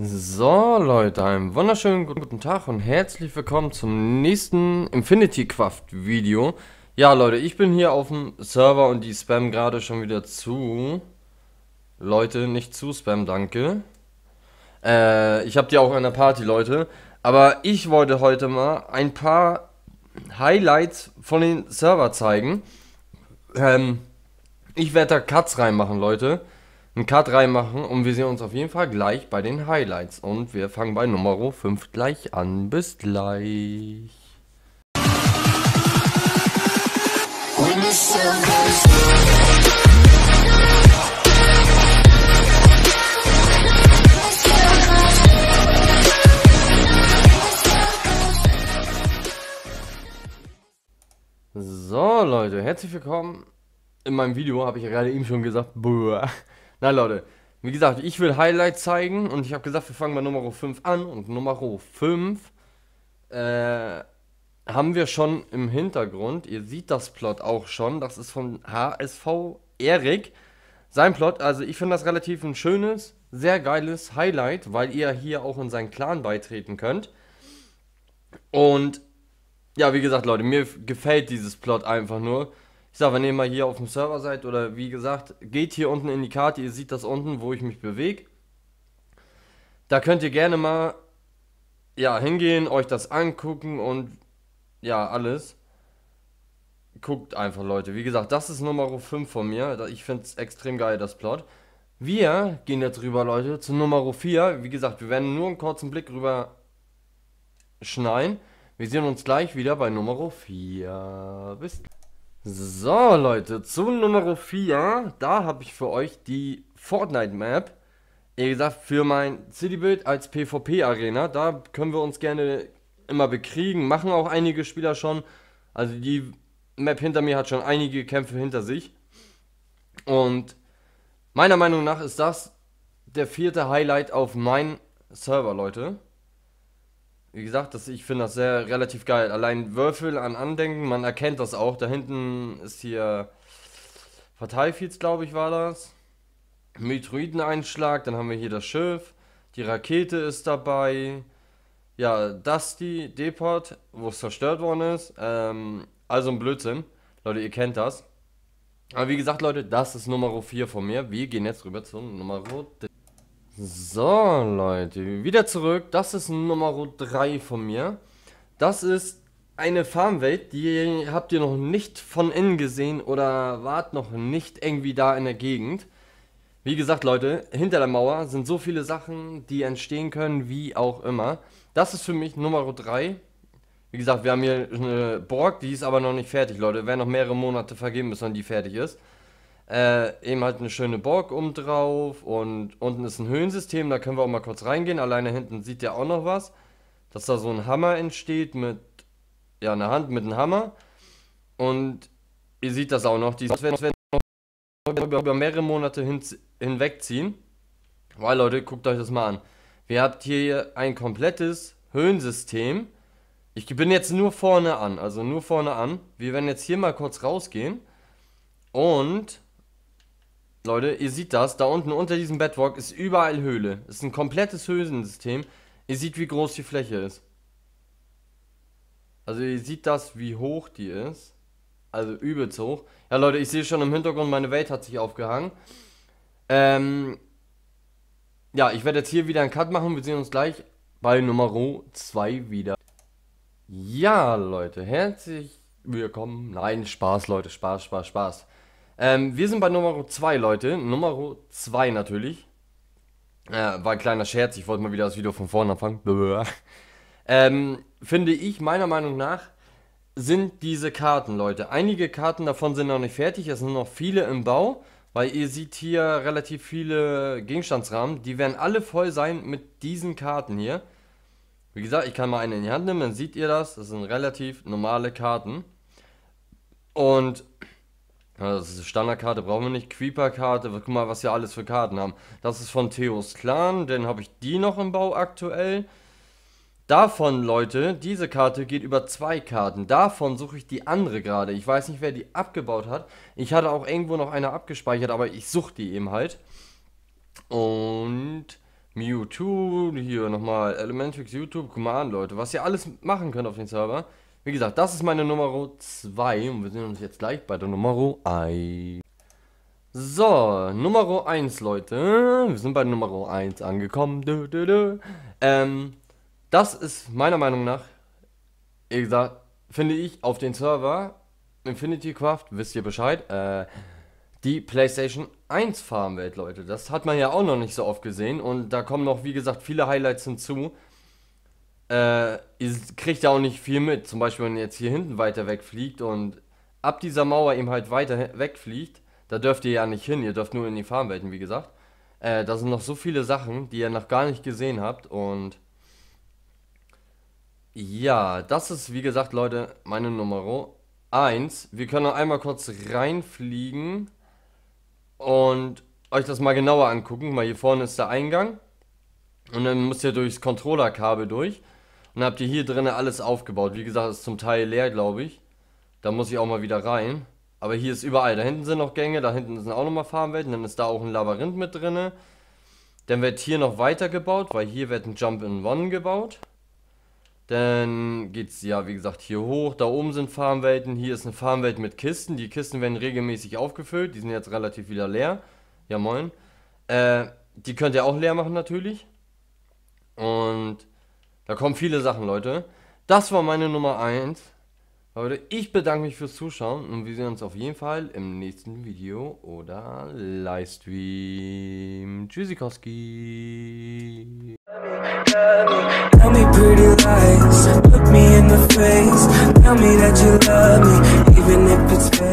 So Leute, einen wunderschönen guten Tag und herzlich willkommen zum nächsten Infinity Craft Video. Ja Leute, ich bin hier auf dem Server und die spam gerade schon wieder zu. Leute, nicht zu spam, danke. Äh, ich hab die auch in der Party, Leute. Aber ich wollte heute mal ein paar Highlights von den Server zeigen. Ähm, ich werde da Cuts reinmachen, Leute einen Cut reinmachen und wir sehen uns auf jeden Fall gleich bei den Highlights. Und wir fangen bei Nummer 5 gleich an. Bis gleich. So Leute, herzlich willkommen. In meinem Video habe ich ja gerade eben schon gesagt, boah, na Leute, wie gesagt, ich will Highlight zeigen und ich habe gesagt, wir fangen bei Nummer 5 an und Nummer 5 äh, haben wir schon im Hintergrund. Ihr seht das Plot auch schon. Das ist von HSV Erik. Sein Plot, also ich finde das relativ ein schönes, sehr geiles Highlight, weil ihr hier auch in seinen Clan beitreten könnt. Und ja, wie gesagt, Leute, mir gefällt dieses Plot einfach nur sag, wenn ihr mal hier auf dem Server seid oder wie gesagt, geht hier unten in die Karte, ihr seht das unten, wo ich mich bewege. Da könnt ihr gerne mal ja, hingehen, euch das angucken und ja, alles. Guckt einfach, Leute. Wie gesagt, das ist Nummer 5 von mir. Ich finde es extrem geil, das Plot. Wir gehen jetzt rüber, Leute, zu Nummer 4. Wie gesagt, wir werden nur einen kurzen Blick rüber schneiden. Wir sehen uns gleich wieder bei Nummer 4. Bis gleich. So, Leute, zu Nummer 4, da habe ich für euch die Fortnite-Map. Wie gesagt, für mein Citybuild als PvP-Arena, da können wir uns gerne immer bekriegen, machen auch einige Spieler schon. Also die Map hinter mir hat schon einige Kämpfe hinter sich. Und meiner Meinung nach ist das der vierte Highlight auf meinem Server, Leute. Wie gesagt, das, ich finde das sehr relativ geil. Allein Würfel an Andenken, man erkennt das auch. Da hinten ist hier Parteifields, glaube ich, war das. Metroideneinschlag, dann haben wir hier das Schiff. Die Rakete ist dabei. Ja, Dusty, Depot, wo es zerstört worden ist. Ähm, also ein Blödsinn. Leute, ihr kennt das. Aber wie gesagt, Leute, das ist Nummer 4 von mir. Wir gehen jetzt rüber zu Nummer 3. So, Leute, wieder zurück. Das ist Nummer 3 von mir. Das ist eine Farmwelt, die habt ihr noch nicht von innen gesehen oder wart noch nicht irgendwie da in der Gegend. Wie gesagt, Leute, hinter der Mauer sind so viele Sachen, die entstehen können, wie auch immer. Das ist für mich Nummer 3. Wie gesagt, wir haben hier eine Borg, die ist aber noch nicht fertig, Leute. Werden noch mehrere Monate vergeben, bis dann die fertig ist. Äh, eben halt eine schöne Borg oben drauf und unten ist ein Höhensystem, da können wir auch mal kurz reingehen. Alleine hinten sieht ihr auch noch was, dass da so ein Hammer entsteht mit, ja, einer Hand mit einem Hammer. Und ihr seht das auch noch, die werden noch über mehrere Monate hin, hinwegziehen. Weil Leute, guckt euch das mal an. Wir habt hier ein komplettes Höhensystem. Ich bin jetzt nur vorne an, also nur vorne an. Wir werden jetzt hier mal kurz rausgehen. Und Leute, ihr seht das, da unten unter diesem Bedrock ist überall Höhle. Ist ein komplettes Höhlensystem. Ihr seht, wie groß die Fläche ist. Also ihr seht das, wie hoch die ist. Also übelst hoch. Ja Leute, ich sehe schon im Hintergrund, meine Welt hat sich aufgehangen. Ähm, ja, ich werde jetzt hier wieder einen Cut machen. Wir sehen uns gleich bei Nummer 2 wieder. Ja, Leute, herzlich willkommen. Nein, Spaß, Leute, Spaß, Spaß, Spaß. Ähm, wir sind bei Nummer 2, Leute. Nummer 2 natürlich. Äh, war ein kleiner Scherz, ich wollte mal wieder das Video von vorne anfangen. ähm, finde ich, meiner Meinung nach, sind diese Karten, Leute. Einige Karten davon sind noch nicht fertig, es sind noch viele im Bau, weil ihr seht hier relativ viele Gegenstandsrahmen. Die werden alle voll sein mit diesen Karten hier. Wie gesagt, ich kann mal eine in die Hand nehmen, dann seht ihr das. Das sind relativ normale Karten. Und das ist eine Standardkarte, brauchen wir nicht. Creeper-Karte, guck mal, was wir alles für Karten haben. Das ist von Theos Clan, dann habe ich die noch im Bau aktuell. Davon, Leute, diese Karte geht über zwei Karten. Davon suche ich die andere gerade. Ich weiß nicht, wer die abgebaut hat. Ich hatte auch irgendwo noch eine abgespeichert, aber ich suche die eben halt. Und Mewtwo, hier nochmal Elementrix, YouTube, Guck mal an, Leute. Was ihr alles machen könnt auf dem Server. Wie gesagt, das ist meine Nummer 2 und wir sehen uns jetzt gleich bei der Nummer 1. So, Nummer 1, Leute. Wir sind bei Nummer 1 angekommen. Du, du, du. Ähm, das ist meiner Meinung nach, wie gesagt, finde ich auf den Server Infinity Craft, wisst ihr Bescheid, äh, die PlayStation 1 Farmwelt, Leute. Das hat man ja auch noch nicht so oft gesehen und da kommen noch, wie gesagt, viele Highlights hinzu äh, kriegt ja auch nicht viel mit. Zum Beispiel, wenn ihr jetzt hier hinten weiter wegfliegt und ab dieser Mauer eben halt weiter wegfliegt, da dürft ihr ja nicht hin, ihr dürft nur in die Farmwelten, wie gesagt. Äh, da sind noch so viele Sachen, die ihr noch gar nicht gesehen habt und ja, das ist wie gesagt, Leute, meine Nummer 1. Wir können noch einmal kurz reinfliegen und euch das mal genauer angucken. Mal hier vorne ist der Eingang und dann müsst ihr durchs Controllerkabel durch. Dann habt ihr hier drinnen alles aufgebaut. Wie gesagt, ist zum Teil leer, glaube ich. Da muss ich auch mal wieder rein. Aber hier ist überall. Da hinten sind noch Gänge, da hinten sind auch nochmal Farmwelten. Dann ist da auch ein Labyrinth mit drinne. Dann wird hier noch weiter gebaut, weil hier wird ein Jump-in-One gebaut. Dann geht es ja, wie gesagt, hier hoch. Da oben sind Farmwelten. Hier ist eine Farmwelt mit Kisten. Die Kisten werden regelmäßig aufgefüllt. Die sind jetzt relativ wieder leer. Ja, moin. Äh, die könnt ihr auch leer machen natürlich. Und da kommen viele Sachen, Leute. Das war meine Nummer 1. Leute, ich bedanke mich fürs Zuschauen und wir sehen uns auf jeden Fall im nächsten Video oder Livestream. Tschüssikowski. Tell me pretty lies, look me in the face, tell me that you love me, even if it's fake.